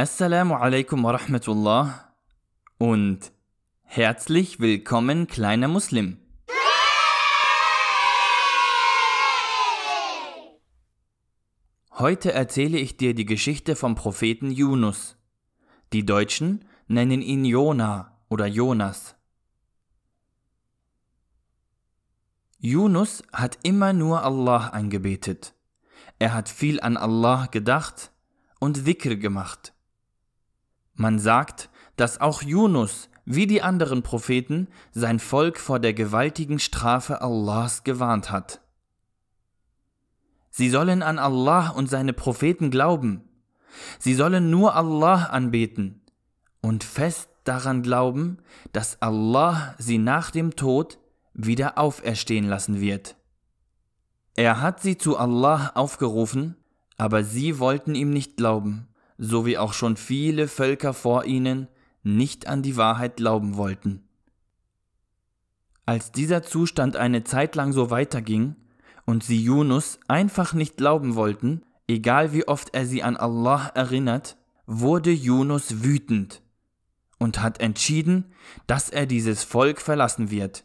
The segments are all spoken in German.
Assalamu alaikum wa rahmatullah und herzlich willkommen, kleiner Muslim. Heute erzähle ich dir die Geschichte vom Propheten Yunus. Die Deutschen nennen ihn Jona oder Jonas. Yunus hat immer nur Allah angebetet. Er hat viel an Allah gedacht und Dhikr gemacht. Man sagt, dass auch Yunus, wie die anderen Propheten, sein Volk vor der gewaltigen Strafe Allahs gewarnt hat. Sie sollen an Allah und seine Propheten glauben. Sie sollen nur Allah anbeten und fest daran glauben, dass Allah sie nach dem Tod wieder auferstehen lassen wird. Er hat sie zu Allah aufgerufen, aber sie wollten ihm nicht glauben so wie auch schon viele Völker vor ihnen, nicht an die Wahrheit glauben wollten. Als dieser Zustand eine Zeit lang so weiterging und sie Yunus einfach nicht glauben wollten, egal wie oft er sie an Allah erinnert, wurde Yunus wütend und hat entschieden, dass er dieses Volk verlassen wird.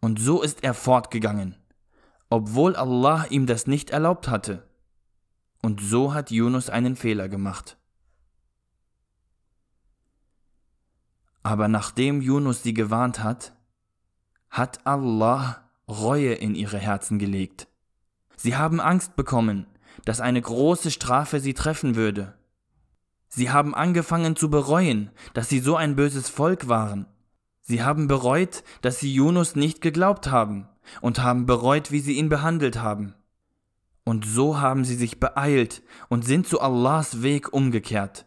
Und so ist er fortgegangen, obwohl Allah ihm das nicht erlaubt hatte. Und so hat Yunus einen Fehler gemacht. Aber nachdem Yunus sie gewarnt hat, hat Allah Reue in ihre Herzen gelegt. Sie haben Angst bekommen, dass eine große Strafe sie treffen würde. Sie haben angefangen zu bereuen, dass sie so ein böses Volk waren. Sie haben bereut, dass sie Yunus nicht geglaubt haben und haben bereut, wie sie ihn behandelt haben. Und so haben sie sich beeilt und sind zu Allahs Weg umgekehrt.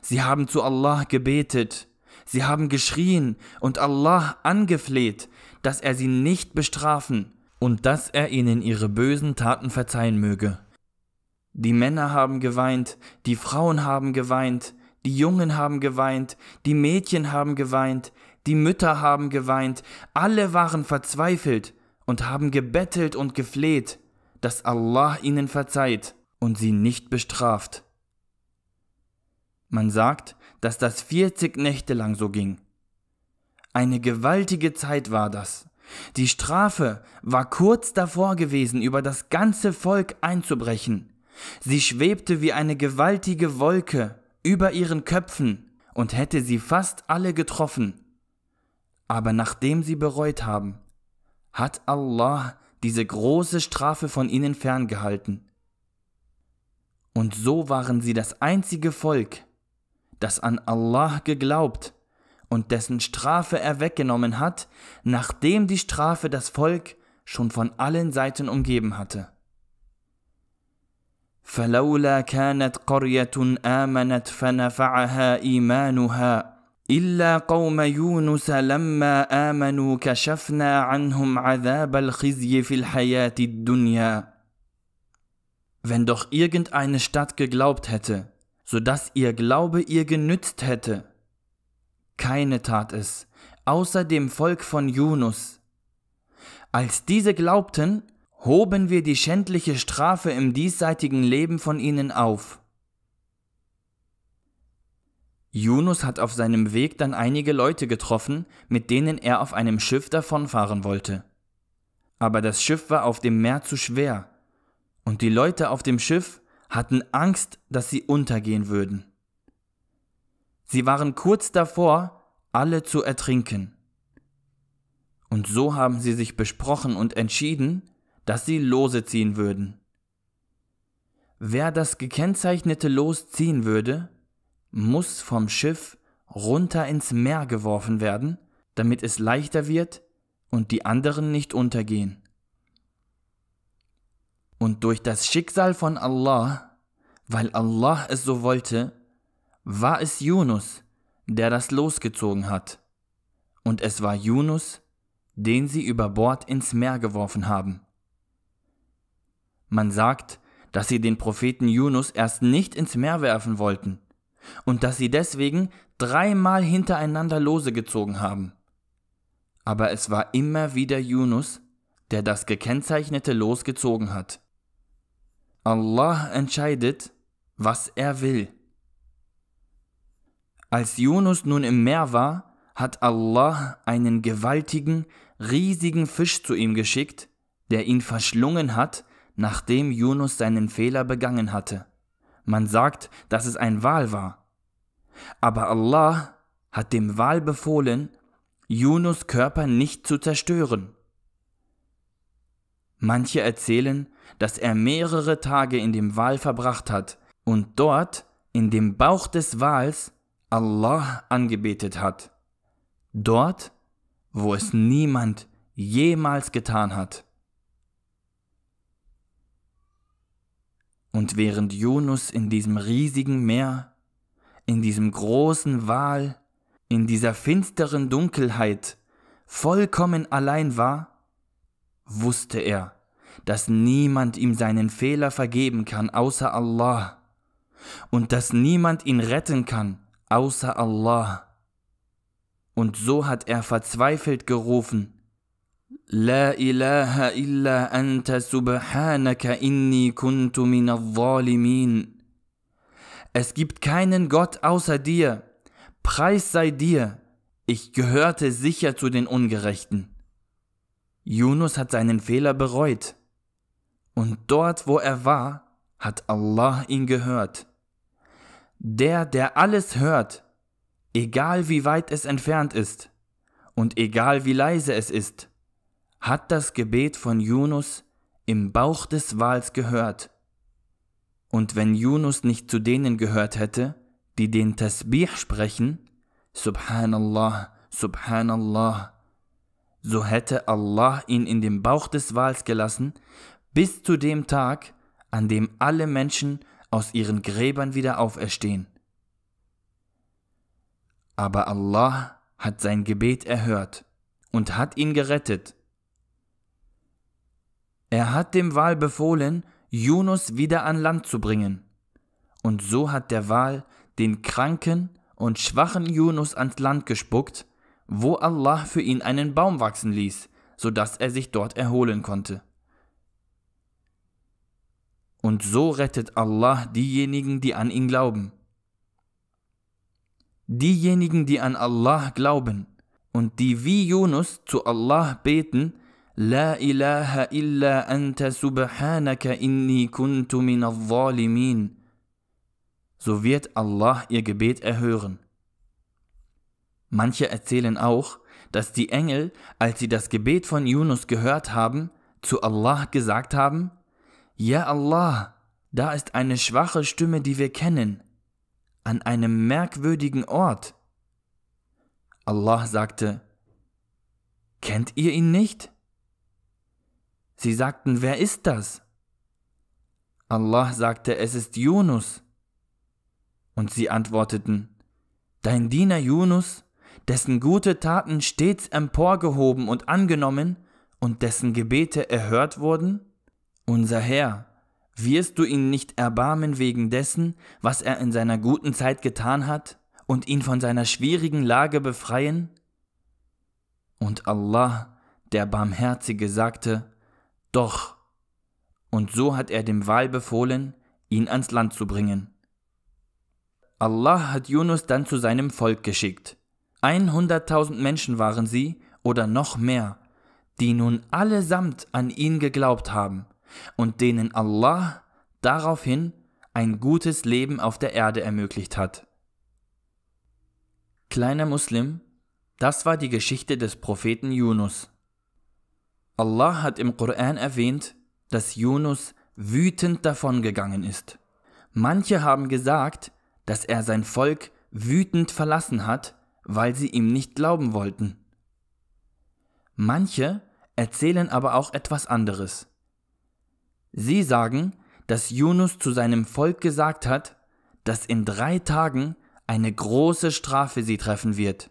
Sie haben zu Allah gebetet, sie haben geschrien und Allah angefleht, dass er sie nicht bestrafen und dass er ihnen ihre bösen Taten verzeihen möge. Die Männer haben geweint, die Frauen haben geweint, die Jungen haben geweint, die Mädchen haben geweint, die Mütter haben geweint, alle waren verzweifelt und haben gebettelt und gefleht, dass Allah ihnen verzeiht und sie nicht bestraft. Man sagt, dass das 40 Nächte lang so ging. Eine gewaltige Zeit war das. Die Strafe war kurz davor gewesen, über das ganze Volk einzubrechen. Sie schwebte wie eine gewaltige Wolke über ihren Köpfen und hätte sie fast alle getroffen. Aber nachdem sie bereut haben, hat Allah diese große Strafe von ihnen ferngehalten. Und so waren sie das einzige Volk, das an Allah geglaubt und dessen Strafe er weggenommen hat, nachdem die Strafe das Volk schon von allen Seiten umgeben hatte. فلولا كانت قرية آمنت فنفعها إيمانها إلا قوم يونس لما آمنوا كشفنا عنهم عذاب الخزي في الحياة الدنيا. Wenn doch irgendeine Stadt geglaubt hätte, so dass ihr Glaube ihr genützt hätte. Keine tat es, außer dem Volk von Yunus. Als diese glaubten, hoben wir die schändliche Strafe im diesseitigen Leben von ihnen auf. Yunus hat auf seinem Weg dann einige Leute getroffen, mit denen er auf einem Schiff davonfahren wollte. Aber das Schiff war auf dem Meer zu schwer, und die Leute auf dem Schiff hatten Angst, dass sie untergehen würden. Sie waren kurz davor, alle zu ertrinken. Und so haben sie sich besprochen und entschieden, dass sie Lose ziehen würden. Wer das gekennzeichnete Los ziehen würde, muss vom Schiff runter ins Meer geworfen werden, damit es leichter wird und die anderen nicht untergehen. Und durch das Schicksal von Allah, weil Allah es so wollte, war es Yunus, der das losgezogen hat. Und es war Yunus, den sie über Bord ins Meer geworfen haben. Man sagt, dass sie den Propheten Yunus erst nicht ins Meer werfen wollten, und dass sie deswegen dreimal hintereinander Lose gezogen haben. Aber es war immer wieder Yunus, der das gekennzeichnete Los gezogen hat. Allah entscheidet, was er will. Als Yunus nun im Meer war, hat Allah einen gewaltigen, riesigen Fisch zu ihm geschickt, der ihn verschlungen hat, nachdem Yunus seinen Fehler begangen hatte. Man sagt, dass es ein Wal war. Aber Allah hat dem Wal befohlen, Junus Körper nicht zu zerstören. Manche erzählen, dass er mehrere Tage in dem Wal verbracht hat und dort in dem Bauch des Wals Allah angebetet hat. Dort, wo es niemand jemals getan hat. Und während Yunus in diesem riesigen Meer, in diesem großen Wal, in dieser finsteren Dunkelheit vollkommen allein war, wusste er, dass niemand ihm seinen Fehler vergeben kann außer Allah und dass niemand ihn retten kann außer Allah. Und so hat er verzweifelt gerufen, لا اله الا انت سبحانك inni kuntu minadh-dhalimin Es gibt keinen Gott außer dir Preis sei dir ich gehörte sicher zu den Ungerechten Yunus hat seinen Fehler bereut und dort wo er war hat Allah ihn gehört Der der alles hört egal wie weit es entfernt ist und egal wie leise es ist hat das Gebet von Yunus im Bauch des Wals gehört. Und wenn Yunus nicht zu denen gehört hätte, die den Tasbih sprechen, Subhanallah, Subhanallah, so hätte Allah ihn in den Bauch des Wals gelassen, bis zu dem Tag, an dem alle Menschen aus ihren Gräbern wieder auferstehen. Aber Allah hat sein Gebet erhört und hat ihn gerettet er hat dem Wal befohlen, Junus wieder an Land zu bringen. Und so hat der Wal den kranken und schwachen Junus ans Land gespuckt, wo Allah für ihn einen Baum wachsen ließ, so dass er sich dort erholen konnte. Und so rettet Allah diejenigen, die an ihn glauben. Diejenigen, die an Allah glauben und die wie Junus zu Allah beten, La ilaha illa anta subhanaka inni kuntu min الظالمين so wird Allah ihr Gebet erhören. Manche erzählen auch, dass die Engel, als sie das Gebet von Yunus gehört haben, zu Allah gesagt haben, Ja Allah, da ist eine schwache Stimme, die wir kennen, an einem merkwürdigen Ort. Allah sagte, Kennt ihr ihn nicht? Sie sagten, wer ist das? Allah sagte, es ist Yunus. Und sie antworteten, Dein Diener Yunus, dessen gute Taten stets emporgehoben und angenommen und dessen Gebete erhört wurden? Unser Herr, wirst du ihn nicht erbarmen wegen dessen, was er in seiner guten Zeit getan hat, und ihn von seiner schwierigen Lage befreien? Und Allah, der Barmherzige, sagte, doch. Und so hat er dem Wal befohlen, ihn ans Land zu bringen. Allah hat Yunus dann zu seinem Volk geschickt. 100.000 Menschen waren sie oder noch mehr, die nun allesamt an ihn geglaubt haben und denen Allah daraufhin ein gutes Leben auf der Erde ermöglicht hat. Kleiner Muslim, das war die Geschichte des Propheten Yunus. Allah hat im Koran erwähnt, dass Yunus wütend davongegangen ist. Manche haben gesagt, dass er sein Volk wütend verlassen hat, weil sie ihm nicht glauben wollten. Manche erzählen aber auch etwas anderes. Sie sagen, dass Yunus zu seinem Volk gesagt hat, dass in drei Tagen eine große Strafe sie treffen wird.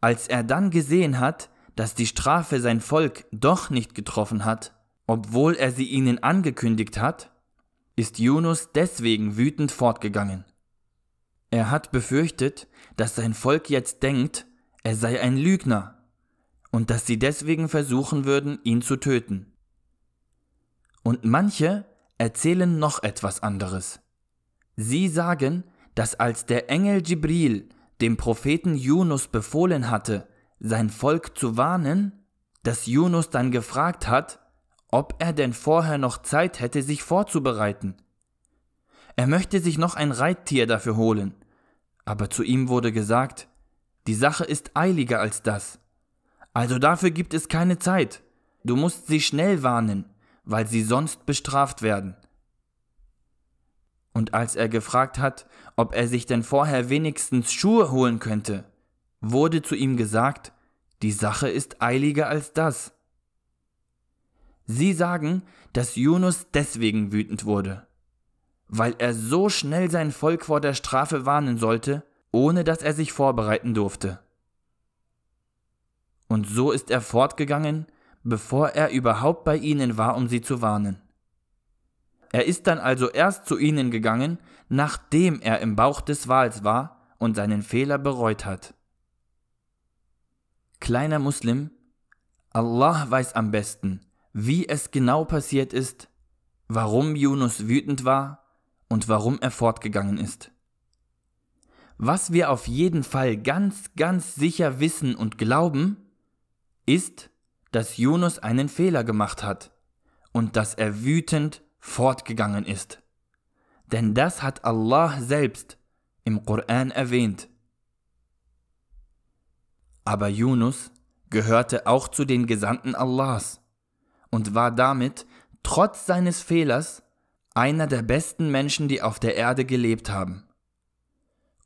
Als er dann gesehen hat, dass die Strafe sein Volk doch nicht getroffen hat, obwohl er sie ihnen angekündigt hat, ist Yunus deswegen wütend fortgegangen. Er hat befürchtet, dass sein Volk jetzt denkt, er sei ein Lügner und dass sie deswegen versuchen würden, ihn zu töten. Und manche erzählen noch etwas anderes. Sie sagen, dass als der Engel Jibril dem Propheten Yunus befohlen hatte, sein Volk zu warnen, dass Junus dann gefragt hat, ob er denn vorher noch Zeit hätte, sich vorzubereiten. Er möchte sich noch ein Reittier dafür holen, aber zu ihm wurde gesagt, die Sache ist eiliger als das. Also dafür gibt es keine Zeit. Du musst sie schnell warnen, weil sie sonst bestraft werden. Und als er gefragt hat, ob er sich denn vorher wenigstens Schuhe holen könnte, wurde zu ihm gesagt, die Sache ist eiliger als das. Sie sagen, dass Yunus deswegen wütend wurde, weil er so schnell sein Volk vor der Strafe warnen sollte, ohne dass er sich vorbereiten durfte. Und so ist er fortgegangen, bevor er überhaupt bei ihnen war, um sie zu warnen. Er ist dann also erst zu ihnen gegangen, nachdem er im Bauch des Wals war und seinen Fehler bereut hat. Kleiner Muslim, Allah weiß am besten, wie es genau passiert ist, warum Yunus wütend war und warum er fortgegangen ist. Was wir auf jeden Fall ganz, ganz sicher wissen und glauben, ist, dass Yunus einen Fehler gemacht hat und dass er wütend fortgegangen ist. Denn das hat Allah selbst im Koran erwähnt. Aber Yunus gehörte auch zu den Gesandten Allahs und war damit, trotz seines Fehlers, einer der besten Menschen, die auf der Erde gelebt haben.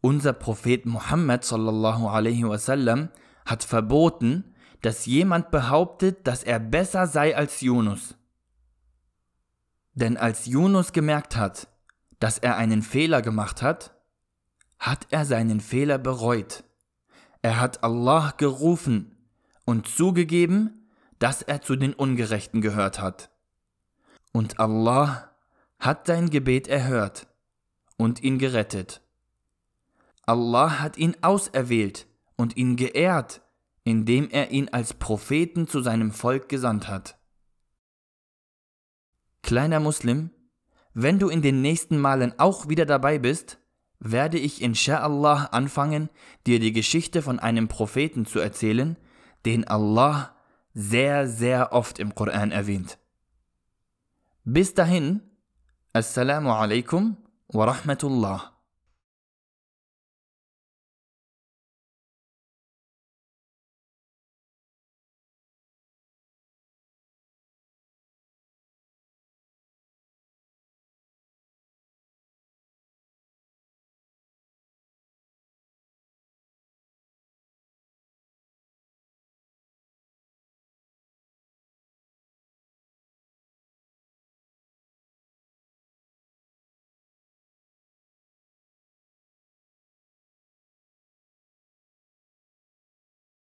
Unser Prophet Muhammad sallallahu alaihi wasallam hat verboten, dass jemand behauptet, dass er besser sei als Yunus. Denn als Yunus gemerkt hat, dass er einen Fehler gemacht hat, hat er seinen Fehler bereut er hat Allah gerufen und zugegeben, dass er zu den Ungerechten gehört hat. Und Allah hat dein Gebet erhört und ihn gerettet. Allah hat ihn auserwählt und ihn geehrt, indem er ihn als Propheten zu seinem Volk gesandt hat. Kleiner Muslim, wenn du in den nächsten Malen auch wieder dabei bist, werde ich insha'Allah anfangen, dir die Geschichte von einem Propheten zu erzählen, den Allah sehr, sehr oft im Koran erwähnt. Bis dahin, Assalamu alaikum wa rahmatullah.